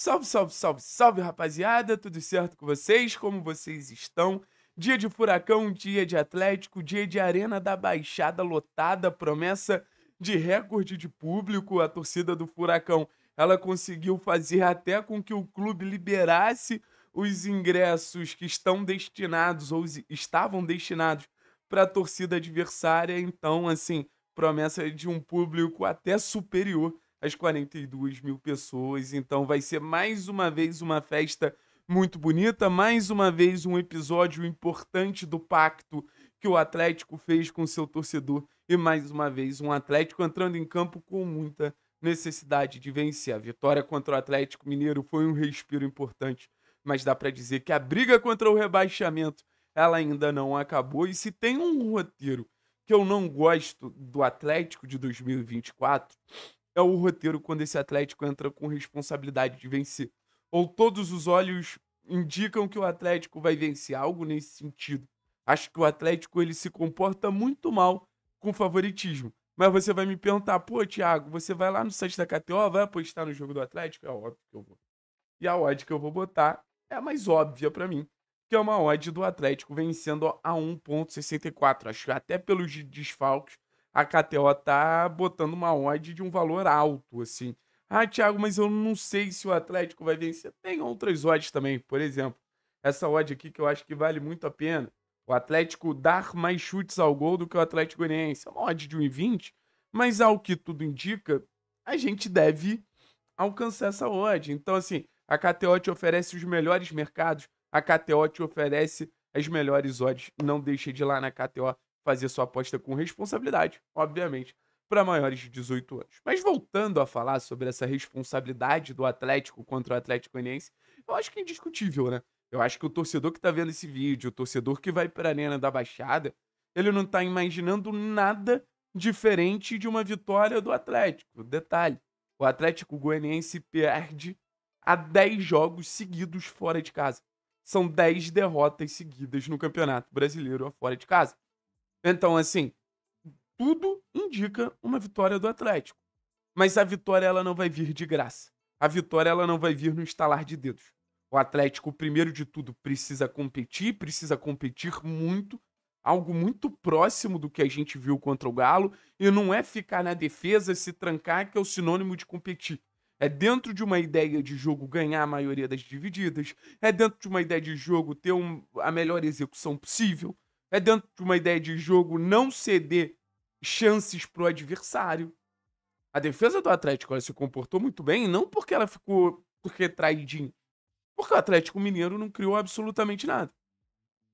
Salve, salve, salve, salve, rapaziada! Tudo certo com vocês? Como vocês estão? Dia de furacão, dia de Atlético, dia de Arena da Baixada lotada, promessa de recorde de público. A torcida do Furacão, ela conseguiu fazer até com que o clube liberasse os ingressos que estão destinados ou estavam destinados para a torcida adversária. Então, assim, promessa de um público até superior as 42 mil pessoas. Então vai ser mais uma vez uma festa muito bonita, mais uma vez um episódio importante do pacto que o Atlético fez com seu torcedor e mais uma vez um Atlético entrando em campo com muita necessidade de vencer. A vitória contra o Atlético Mineiro foi um respiro importante, mas dá para dizer que a briga contra o rebaixamento ela ainda não acabou e se tem um roteiro que eu não gosto do Atlético de 2024 é o roteiro quando esse Atlético entra com responsabilidade de vencer. Ou todos os olhos indicam que o Atlético vai vencer algo nesse sentido. Acho que o Atlético ele se comporta muito mal com favoritismo. Mas você vai me perguntar, pô, Thiago, você vai lá no site da KTO, vai apostar no jogo do Atlético? É óbvio que eu vou. E a odd que eu vou botar é a mais óbvia para mim, que é uma odd do Atlético vencendo a 1.64. Acho que até pelos desfalques a KTO tá botando uma odd de um valor alto, assim. Ah, Thiago, mas eu não sei se o Atlético vai vencer. Tem outras odds também, por exemplo. Essa odd aqui que eu acho que vale muito a pena. O Atlético dar mais chutes ao gol do que o Atlético Goianiense. É uma odd de 1,20, mas ao que tudo indica, a gente deve alcançar essa odd. Então, assim, a KTO te oferece os melhores mercados, a KTO te oferece as melhores odds. Não deixe de ir lá na KTO fazer sua aposta com responsabilidade, obviamente, para maiores de 18 anos. Mas voltando a falar sobre essa responsabilidade do Atlético contra o Atlético Goianiense, eu acho que é indiscutível, né? Eu acho que o torcedor que tá vendo esse vídeo, o torcedor que vai para a Arena da Baixada, ele não tá imaginando nada diferente de uma vitória do Atlético. Detalhe, o Atlético Goianiense perde a 10 jogos seguidos fora de casa. São 10 derrotas seguidas no Campeonato Brasileiro fora de casa. Então, assim, tudo indica uma vitória do Atlético. Mas a vitória ela não vai vir de graça. A vitória ela não vai vir no estalar de dedos. O Atlético, primeiro de tudo, precisa competir, precisa competir muito, algo muito próximo do que a gente viu contra o Galo, e não é ficar na defesa, se trancar, que é o sinônimo de competir. É dentro de uma ideia de jogo ganhar a maioria das divididas, é dentro de uma ideia de jogo ter um, a melhor execução possível, é dentro de uma ideia de jogo não ceder chances pro adversário. A defesa do Atlético se comportou muito bem, não porque ela ficou porque traidinha, porque o Atlético Mineiro não criou absolutamente nada.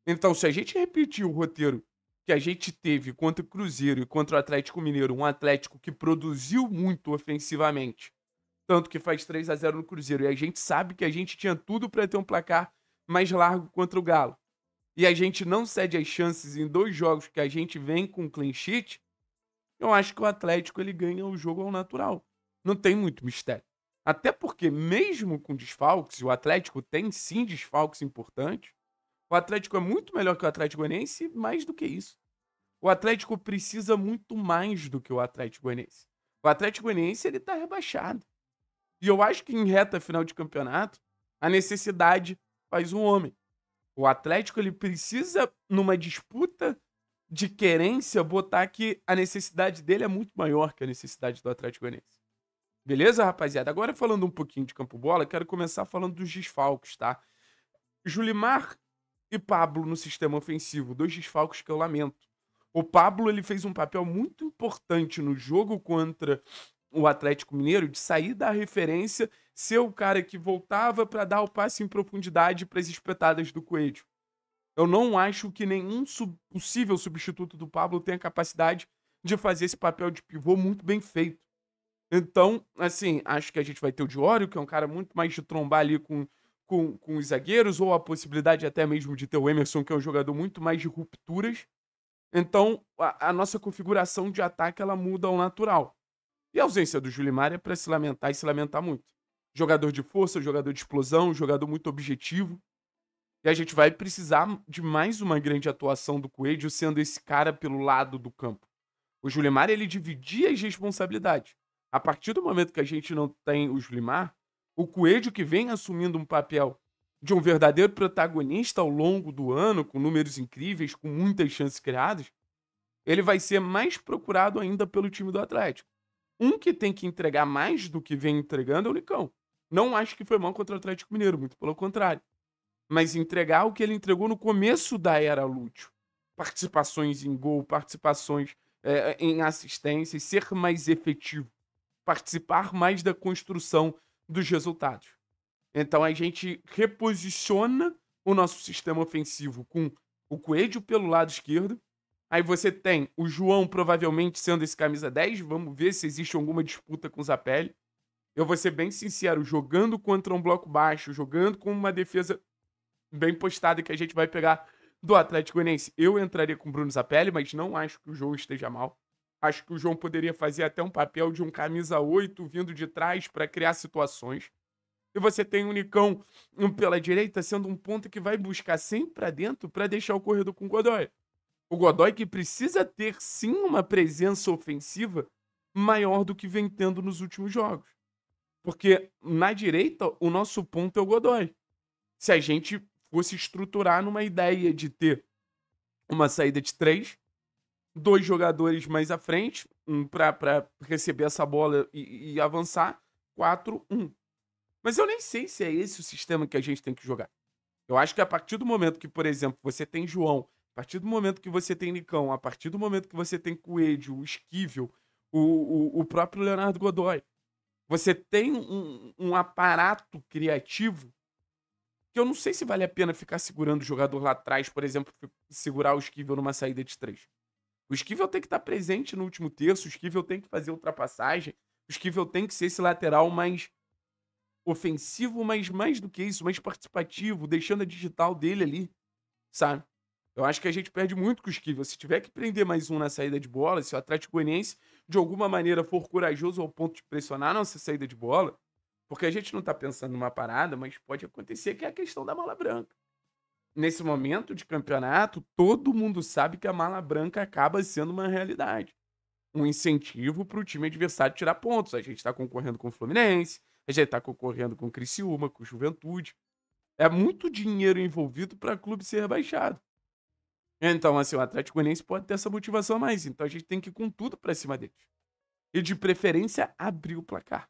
Então, se a gente repetir o roteiro que a gente teve contra o Cruzeiro e contra o Atlético Mineiro, um Atlético que produziu muito ofensivamente, tanto que faz 3 a 0 no Cruzeiro, e a gente sabe que a gente tinha tudo para ter um placar mais largo contra o Galo e a gente não cede as chances em dois jogos que a gente vem com clean sheet, eu acho que o Atlético ele ganha o jogo ao natural. Não tem muito mistério. Até porque, mesmo com desfalques, o Atlético tem sim desfalques importantes. O Atlético é muito melhor que o Atlético Goianiense, mais do que isso. O Atlético precisa muito mais do que o Atlético Goianiense. O Atlético Goianiense ele tá rebaixado. E eu acho que em reta final de campeonato, a necessidade faz um homem. O Atlético ele precisa, numa disputa de querência, botar que a necessidade dele é muito maior que a necessidade do Atlético Goianiense. Beleza, rapaziada? Agora falando um pouquinho de campo bola, quero começar falando dos desfalques, tá? Julimar e Pablo no sistema ofensivo, dois desfalques que eu lamento. O Pablo ele fez um papel muito importante no jogo contra o Atlético Mineiro de sair da referência, ser o cara que voltava para dar o passe em profundidade para as espetadas do Coelho. Eu não acho que nenhum sub possível substituto do Pablo tenha capacidade de fazer esse papel de pivô muito bem feito. Então, assim, acho que a gente vai ter o Diório, que é um cara muito mais de trombar ali com, com, com os zagueiros, ou a possibilidade até mesmo de ter o Emerson, que é um jogador muito mais de rupturas. Então, a, a nossa configuração de ataque ela muda ao natural. E a ausência do Julimar é para se lamentar e se lamentar muito. Jogador de força, jogador de explosão, jogador muito objetivo. E a gente vai precisar de mais uma grande atuação do Coelho sendo esse cara pelo lado do campo. O Julimar, ele dividia as responsabilidades. A partir do momento que a gente não tem o Julimar, o Coelho que vem assumindo um papel de um verdadeiro protagonista ao longo do ano, com números incríveis, com muitas chances criadas, ele vai ser mais procurado ainda pelo time do Atlético. Um que tem que entregar mais do que vem entregando é o Nicão. Não acho que foi mal contra o Atlético Mineiro, muito pelo contrário. Mas entregar o que ele entregou no começo da era Lúcio. Participações em gol, participações é, é, em assistências, ser mais efetivo, participar mais da construção dos resultados. Então a gente reposiciona o nosso sistema ofensivo com o Coelho pelo lado esquerdo, Aí você tem o João provavelmente sendo esse camisa 10. Vamos ver se existe alguma disputa com o Zapelli. Eu vou ser bem sincero, jogando contra um bloco baixo, jogando com uma defesa bem postada que a gente vai pegar do Atlético Goianiense, eu entraria com o Bruno Zapelli, mas não acho que o João esteja mal. Acho que o João poderia fazer até um papel de um camisa 8 vindo de trás para criar situações. E você tem o Nicão pela direita sendo um ponto que vai buscar sempre para dentro para deixar o corredor com o Godoy. O Godoy que precisa ter sim uma presença ofensiva maior do que vem tendo nos últimos jogos. Porque na direita, o nosso ponto é o Godoy. Se a gente fosse estruturar numa ideia de ter uma saída de três, dois jogadores mais à frente, um para receber essa bola e, e avançar, quatro Um. Mas eu nem sei se é esse o sistema que a gente tem que jogar. Eu acho que a partir do momento que, por exemplo, você tem João a partir do momento que você tem Nicão, a partir do momento que você tem Coelho, o Esquivel, o, o, o próprio Leonardo Godoy, você tem um, um aparato criativo que eu não sei se vale a pena ficar segurando o jogador lá atrás, por exemplo, segurar o Esquivel numa saída de três. O Esquivel tem que estar tá presente no último terço, o Esquivel tem que fazer ultrapassagem, o Esquivel tem que ser esse lateral mais ofensivo, mas mais do que isso, mais participativo, deixando a digital dele ali, sabe? Eu acho que a gente perde muito com o Esquivel. Se tiver que prender mais um na saída de bola, se o Atlético Goianiense de alguma maneira for corajoso ao ponto de pressionar a nossa saída de bola, porque a gente não tá pensando numa parada, mas pode acontecer que é a questão da mala branca. Nesse momento de campeonato, todo mundo sabe que a mala branca acaba sendo uma realidade. Um incentivo para o time adversário tirar pontos. A gente está concorrendo com o Fluminense, a gente está concorrendo com o Criciúma, com o Juventude. É muito dinheiro envolvido para o clube ser rebaixado. Então, assim, o Atlético Goianiense pode ter essa motivação a mais. Então a gente tem que ir com tudo para cima deles. E de preferência, abrir o placar.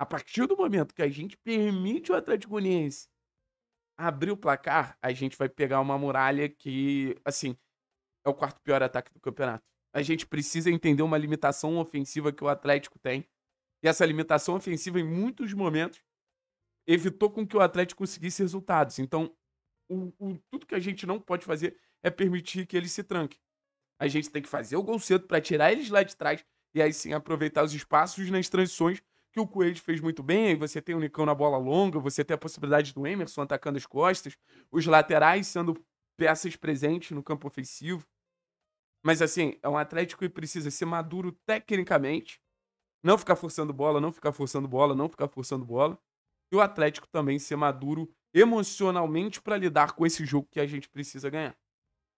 A partir do momento que a gente permite o Atlético Goianiense abrir o placar, a gente vai pegar uma muralha que, assim, é o quarto pior ataque do campeonato. A gente precisa entender uma limitação ofensiva que o Atlético tem. E essa limitação ofensiva, em muitos momentos, evitou com que o Atlético conseguisse resultados. Então, o, o, tudo que a gente não pode fazer é permitir que ele se tranque. A gente tem que fazer o gol cedo para tirar eles lá de trás e aí sim aproveitar os espaços nas transições que o Coelho fez muito bem. Aí você tem o Nicão na bola longa, você tem a possibilidade do Emerson atacando as costas, os laterais sendo peças presentes no campo ofensivo. Mas assim, é um Atlético que precisa ser maduro tecnicamente, não ficar forçando bola, não ficar forçando bola, não ficar forçando bola. E o Atlético também ser maduro emocionalmente para lidar com esse jogo que a gente precisa ganhar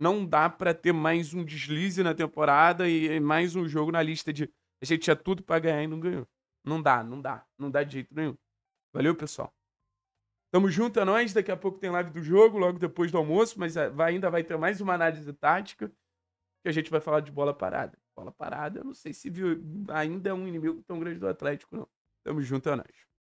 não dá para ter mais um deslize na temporada e mais um jogo na lista de a gente tinha tudo para ganhar e não ganhou. Não dá, não dá, não dá de jeito nenhum. Valeu, pessoal. Tamo junto a é nós, daqui a pouco tem live do jogo, logo depois do almoço, mas é, vai, ainda vai ter mais uma análise tática que a gente vai falar de bola parada. Bola parada, eu não sei se viu, ainda é um inimigo tão grande do Atlético, não. Tamo junto a é nós.